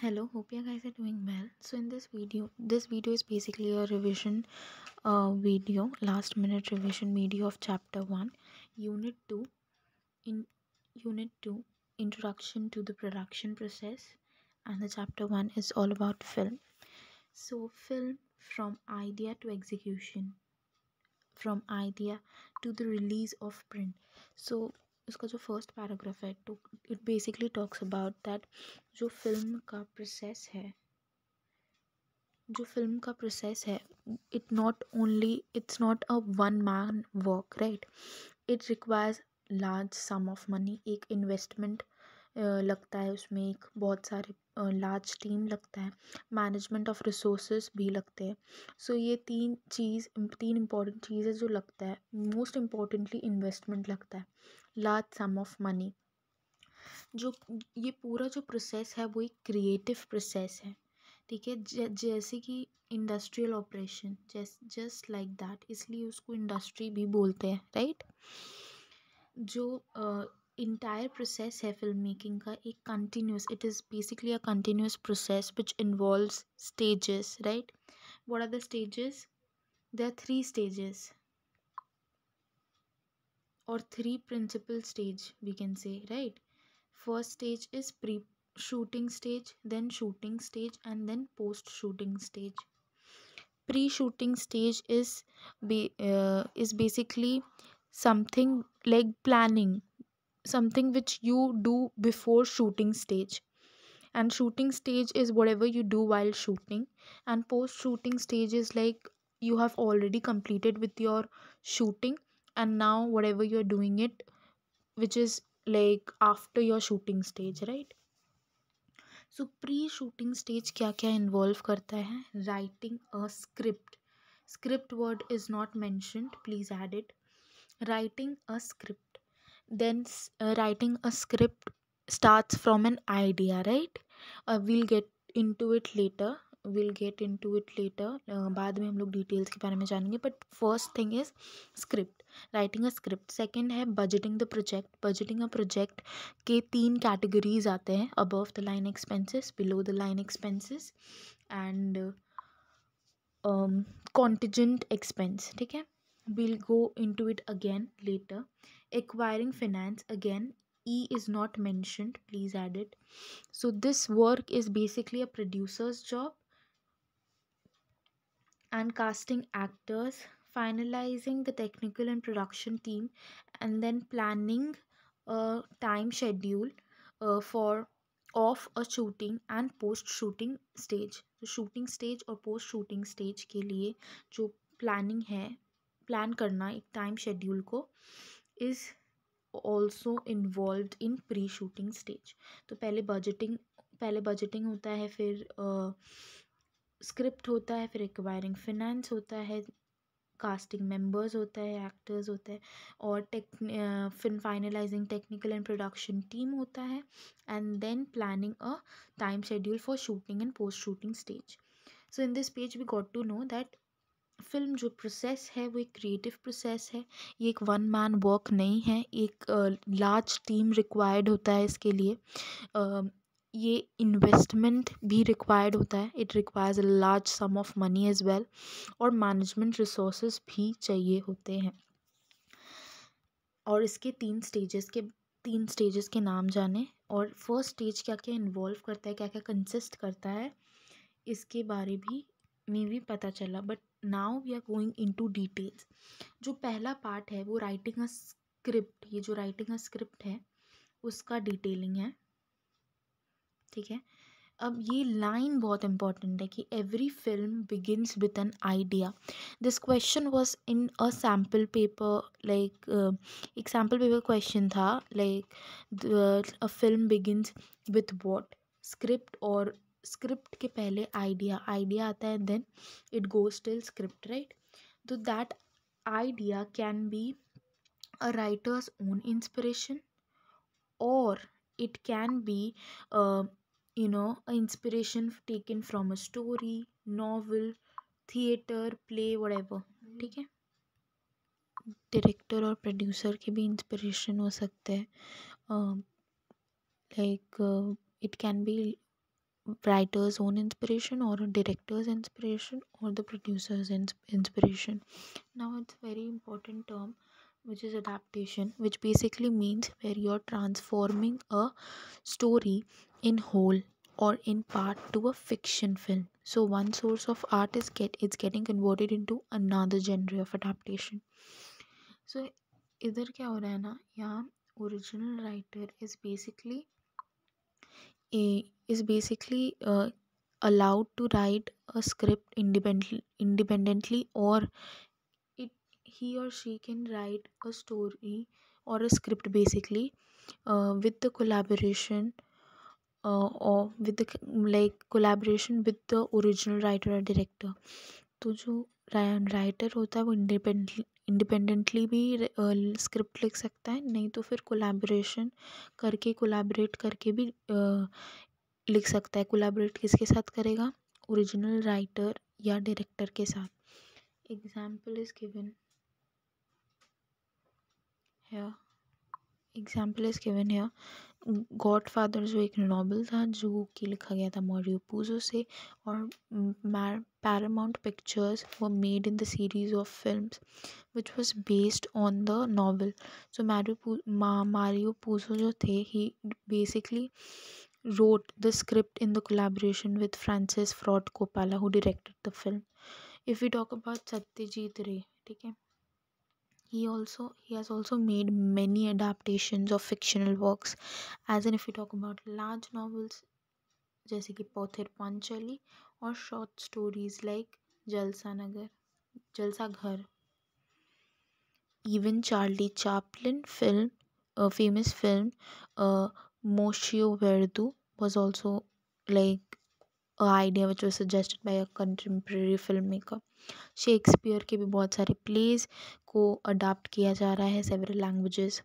hello hope you guys are doing well so in this video this video is basically a revision uh, video last minute revision video of chapter 1 unit 2 in unit 2 introduction to the production process and the chapter 1 is all about film so film from idea to execution from idea to the release of print so उसका जो first paragraph है to it basically talks about that जो film का process है जो film का process है it not only it's not a one man work right it requires large sum of money एक इन्वेस्टमेंट लगता है उसमें एक बहुत सारे लार्ज टीम लगता है मैनेजमेंट ऑफ रिसोर्स भी लगते हैं सो ये तीन चीज़ तीन इम्पॉर्टेंट चीज़ें जो लगता है मोस्ट इम्पॉर्टेंटली इन्वेस्टमेंट लगता है लार्ज सम ऑफ मनी जो ये पूरा जो प्रोसेस है वो एक क्रिएटिव प्रोसेस है ठीक है जैसे कि industrial operation just like that इसलिए उसको इंडस्ट्री भी बोलते हैं राइट जो entire process है filmmaking का एक continuous it is basically a continuous process which involves stages right what are the stages there are three stages or three principal stage we can say right first stage is pre shooting stage then shooting stage and then post shooting stage pre shooting stage is be uh, is basically something like planning something which you do before shooting stage and shooting stage is whatever you do while shooting and post shooting stage is like you have already completed with your shooting and now whatever you're doing it which is like after your shooting stage right So pre shooting stage, क्या क्या involve करता है Writing a script. Script word is not mentioned. Please add it. Writing a script. then uh, writing a script starts from an idea right uh, we'll get into it later will get into it later बाद में हम लोग details के बारे में जानेंगे but first thing is script writing a script second है budgeting the project budgeting a project के तीन कैटेगरीज आते हैं above the line expenses below the line expenses and contingent expense ठीक है will go into it again later acquiring finance again e is not mentioned please add it so this work is basically a producer's job and casting actors finalizing the technical and production team and then planning a time schedule uh, for of a shooting and post shooting stage The shooting stage or post shooting stage के लिए जो planning है plan करना एक time schedule को is also involve in pre shooting stage तो पहले budgeting पहले बजटिंग होता है फिर स्क्रिप्ट uh, होता है फिर एक्वायरिंग फिनेंस होता है कास्टिंग मेंबर्स होता है एक्टर्स होता है और टेक फिन finalizing technical and production team होता है and then planning a time schedule for shooting and post shooting stage so in this page we got to know that film जो process है वो एक क्रिएटिव प्रोसेस है ये एक वन मैन वर्क नहीं है एक लार्ज टीम रिक्वायर्ड होता है इसके लिए ये इन्वेस्टमेंट भी रिक्वायर्ड होता है it requires a large sum of money as well और मैनेजमेंट रिसोर्सेज भी चाहिए होते हैं और इसके तीन स्टेजेस के तीन स्टेजेस के नाम जाने और फर्स्ट स्टेज क्या क्या इन्वॉल्व करता है क्या क्या कंसिस्ट करता है इसके बारे भी में भी पता चला but now we are going into details जो पहला पार्ट है वो राइटिंग अ स्क्रिप्ट ये जो राइटिंग अ स्क्रिप्ट है उसका डिटेलिंग है ठीक है अब ये लाइन बहुत इंपॉर्टेंट है कि every film begins with an idea this question was in a sample paper like एक सैम्पल पेपर क्वेश्चन था like a film begins with what script और स्क्रिप्ट के पहले आइडिया आइडिया आता है then it goes till script right तो that idea can be a writer's own inspiration और it can be you know inspiration taken from a story novel theatre play whatever ठीक है director और producer के भी inspiration हो सकते हैं like it can be writer's own inspiration or a director's inspiration or the producer's in- inspiration now it's very important term which is adaptation which basically means where you're transforming a story in whole or in part to a fiction film so one source of art is get it's getting converted into another genre of adaptation so either क्या हो रहा है ना यहाँ original i- is basically uh, allowed to write a script independently, independently or it he or she can write a story or a script basically uh, with the collaboration uh, or with the c- like collaboration with the original writer or director तो जो writer होता है वो independently independently भी script लिख सकता है नहीं तो फिर कोलैबोरेशन करके कोलैबोरेट करके भी लिख सकता है कोलैबोरेट किसके साथ करेगा ओरिजिनल राइटर या डायरेक्टर के साथ एग्जाम्पल इज़ गिवन है example is given here Godfather जो एक नॉवल था जो कि लिखा गया था मॉरियो पूजो से और Paramount Pictures we made in the series of film which was based on the novel so Mario Mario Puzo जो थे he basically wrote the script in the collaboration with Francis Ford Coppola who directed the film if you talk about Satyajit Ray ठीक है he also he has also made many adaptations of fictional works as in if you talk about large novels जैसे कि Panchali, or short stories like jalsanagar जलसा even Charlie Chaplin film, a famous film, uh, Moshio Verdu was also like an idea which was suggested by a contemporary filmmaker. Shakespeare के भी बहुत सारे plays को adapt किया जा रहा है several languages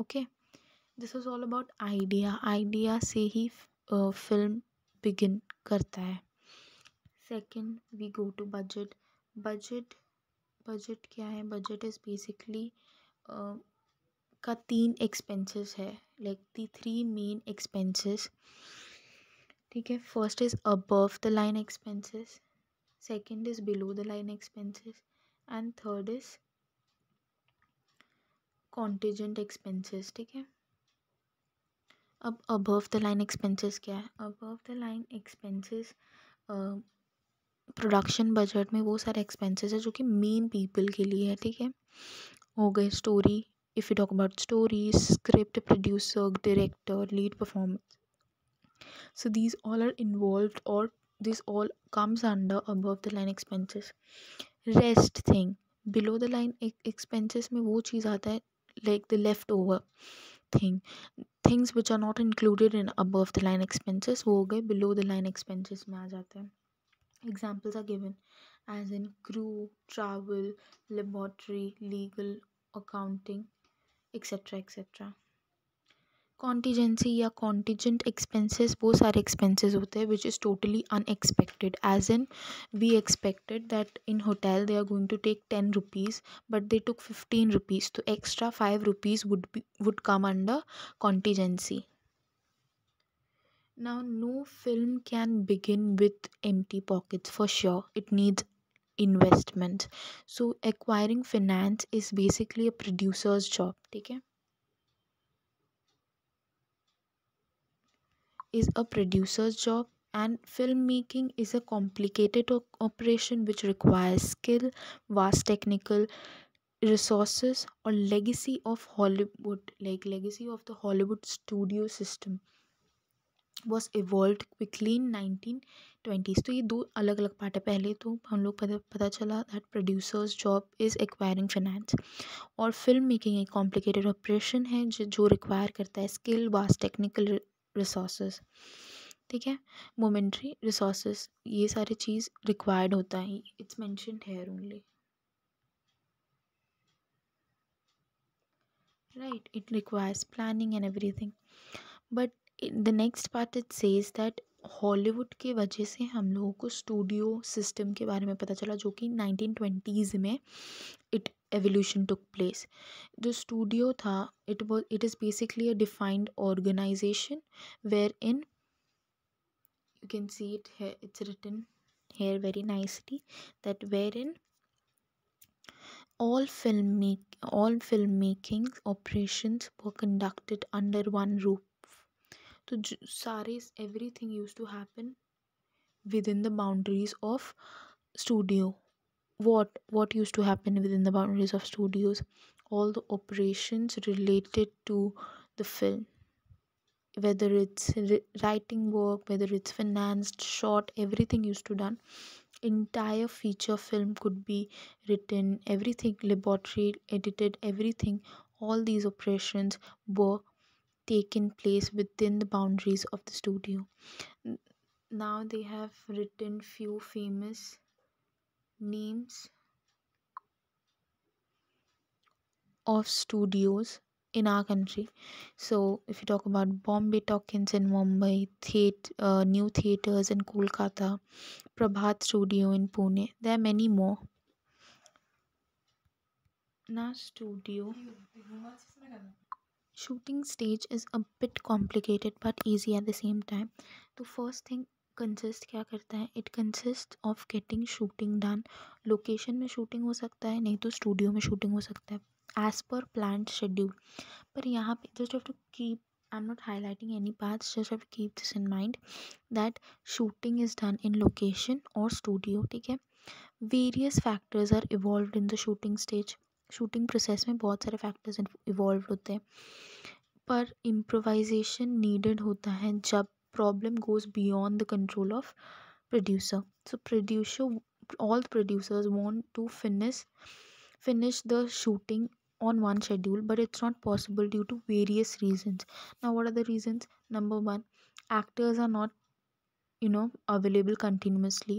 okay this is all about idea idea से ही फिल्म बिगिन करता है second we go to budget budget budget क्या है बजट इज़ बेसिकली का तीन एक्सपेंसेस है like the three main expenses ठीक है first is above the line expenses second is below the line expenses and third is contingent expenses ठीक है अब अबव द लाइन एक्सपेंसेस क्या है above the line expenses production budget में वो सारे एक्सपेंसेस है जो कि मेन पीपल के लिए है ठीक है हो गए story if you talk about story script producer director lead performance so these all are involve और this all comes under above the line expenses rest thing below the line expenses में वो चीज़ आता like the leftover thing things which are not included in above the line expenses वो हो below the line expenses में आ जाते हैं examples are given as in crew travel laboratory legal accounting etc etc contingency या contingent expenses वो सारे expenses होते हैं which is totally unexpected as an we expected that in hotel they are going to take ten rupees but they took fifteen rupees तो extra five rupees would would come under contingency Now, no film can begin with empty pockets for sure. It needs investment. So, acquiring finance is basically a producer's job. Okay? is a producer's job and filmmaking is a complicated operation which requires skill, vast technical resources or legacy of Hollywood like legacy of the Hollywood studio system was evolved quickly in 1920s twenties तो ये दो अलग अलग part है पहले तो हम लोग पता पता चला that producer's job is acquiring finance और फिल्म मेकिंग एक कॉम्प्लिकेटेड ऑपरेशन है जो जो रिक्वायर करता है स्किल वास्ट टेक्निकल रिसोर्सेस ठीक है मोमेंट्री रिसोर्सेस ये सारे चीज़ रिक्वायर्ड होता है it's mention here only right it requires planning and everything but the next part it says that Hollywood के वजह से हम लोगों को स्टूडियो सिस्टम के बारे में पता चला जो कि नाइनटीन ट्वेंटीज़ में it evolution took place the studio tha it was it is basically a defined organization wherein you can see it here it's written here very nicely that wherein all film make all filmmaking operations were conducted under one roof so saris everything used to happen within the boundaries of studio what what used to happen within the boundaries of studios all the operations related to the film whether it's writing work whether it's financed shot everything used to done entire feature film could be written everything laboratory edited everything all these operations were taken place within the boundaries of the studio now they have written few famous names of studios in our country. So, if you talk about Bombay Talkins in Mumbai, theat- uh, new theaters in Kolkata, Prabhat Studio in Pune, there are many more. Na Studio shooting stage is a bit complicated but easy at the same time. The first thing consist क्या करता है it consist of getting shooting done location में shooting हो सकता है नहीं तो studio में शूटिंग हो सकता है एज़ पर प्लान शेड्यूल पर यहाँ पे just have to keep I am not highlighting any part just have to keep this in mind that shooting is done in location और स्टूडियो ठीक है various factors are involve in the shooting stage shooting process में बहुत सारे factors evolve होते हैं पर improvisation needed होता है जब problem goes beyond the control of producer so producer all the producers want to finish finish the shooting on one schedule but it's not possible due to various reasons now what are the reasons number 1 actors are not you know available continuously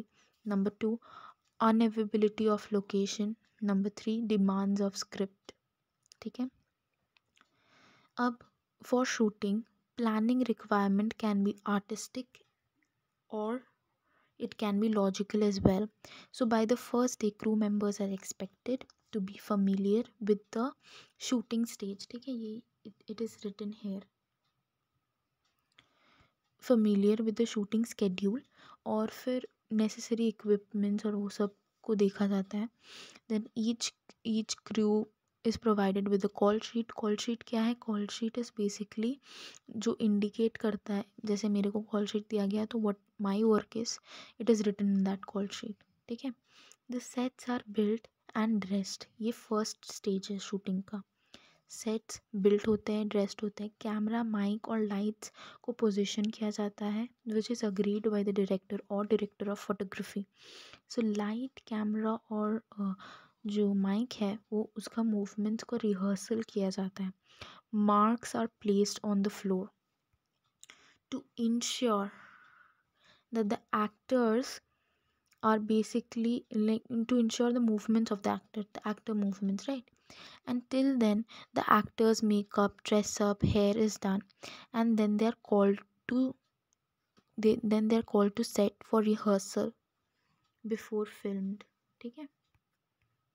number 2 unavailability of location number 3 demands of script ठीक है अब for shooting. planning requirement can be artistic or it can be logical as well so by the first day crew members are expected to be familiar with the shooting stage theek hai ye it is written here familiar with the shooting schedule और fir necessary equipments और wo sab ko dekha jata hai then each each crew is provided with call sheet call sheet क्या है call sheet is basically जो indicate करता है जैसे मेरे को कॉल शीट दिया गया तो what my work is it is written in that call sheet ठीक है the sets are built and dressed ये फर्स्ट स्टेज है शूटिंग का सेट्स बिल्ट होते हैं ड्रेस्ड होते हैं कैमरा माइक और लाइट्स को पोजिशन किया जाता है which is agreed by the director और director of photography so light camera और uh, जो माइक है वो उसका मूवमेंट को रिहर्सल किया जाता है marks are placed on the floor to ensure that the actors are basically to ensure the movements of the actor the actor movement right and till then the actors makeup dress up hair is done and then they are called to they then they are called to set for rehearsal before film ठीक है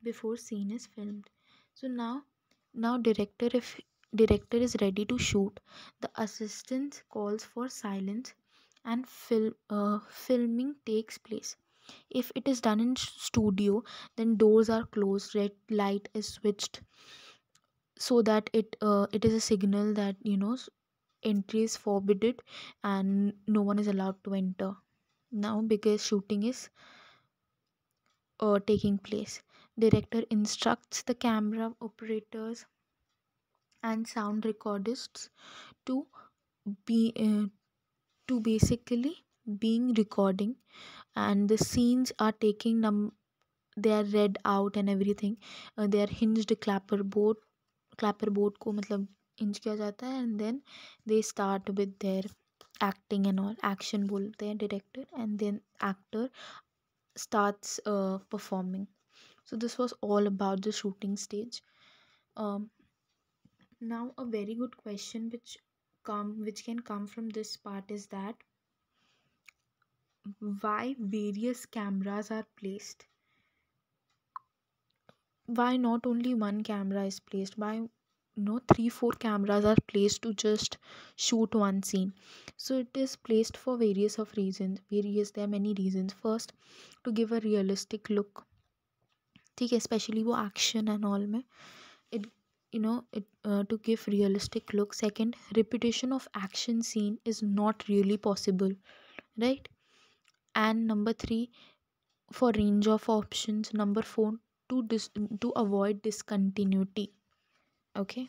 before scene is filmed so now now director if director is ready to shoot the assistant calls for silence and film uh, filming takes place if it is done in studio then doors are closed red light is switched so that it uh, it is a signal that you know entry is forbidden and no one is allowed to enter now because shooting is uh, taking place director instructs the camera operators and sound recordists to be uh, to basically being recording and the scenes are taking num they are read out and everything uh, they are hinged clapperboard clapperboard को मतलब hinge किया and then they start with their acting and all action बोलते हैं director and then actor starts uh, performing so this was all about the shooting stage um, now a very good question which come which can come from this part is that why various cameras are placed why not only one camera is placed why no three four cameras are placed to just shoot one scene so it is placed for various of reasons various there are many reasons first to give a realistic look ठीक है specially वो action and all में it you know it to give realistic look second repetition of action scene is not really possible right and number three for range of option number four to dis to avoid discontinuity okay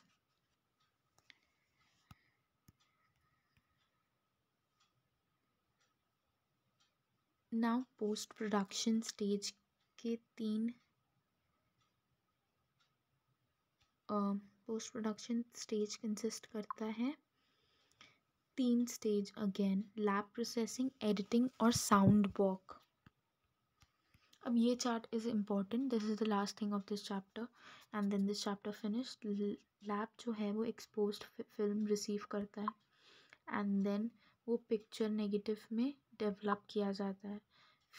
now post production stage के तीन post production stage consist करता है तीन stage again lab processing editing और sound walk अब ये chart is important this is the last thing of this chapter and then this chapter finished lab जो है वो एक्सपोज फिल्म रिसीव करता है एंड देन वो पिक्चर नेगेटिव में डेवलप किया जाता है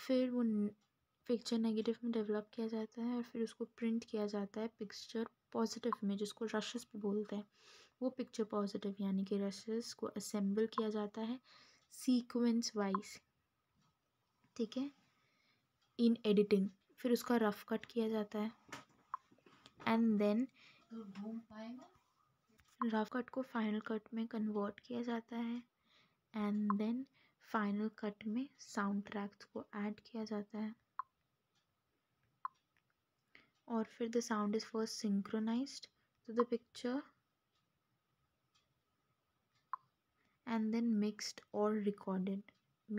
फिर वो पिक्चर नेगेटिव में डेवलप किया जाता है और फिर उसको प्रिंट किया जाता है पिक्चर पॉजिटिव में जिसको रशेस भी बोलते हैं वो पिक्चर पॉजिटिव यानी कि रशेस को असेंबल किया जाता है सीक्वेंस वाइज ठीक है इन एडिटिंग फिर उसका रफ कट किया जाता है एंड देन रफ कट को फाइनल कट में कन्वर्ट किया जाता है एंड देन फाइनल कट में साउंड ट्रैक्स को ऐड किया जाता है or if the sound is first synchronized to the picture and then mixed or recorded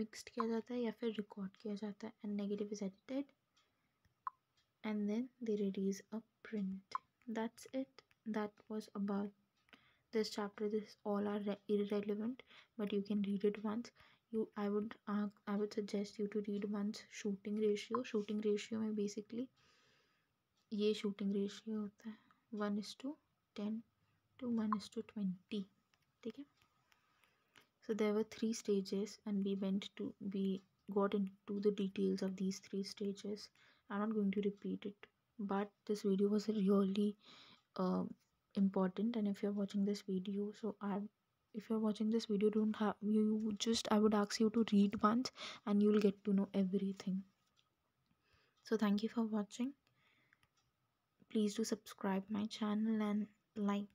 mixed किया जाता है या फिर record किया जाता है and negative is edited and then there it is a print that's it that was about this chapter this all are irrelevant but you can read it once you i would uh, i would suggest you to read once shooting ratio shooting ratio mein basically ये shooting ratio होता है one is to ten to one is so there were three stages and we went to we got into the details of these three stages i'm not going to repeat it but this video was really uh, important and if you're watching this video so i if you're watching this video don't have you just i would ask you to read once and you'll get to know everything so thank you for watching please do subscribe my channel and like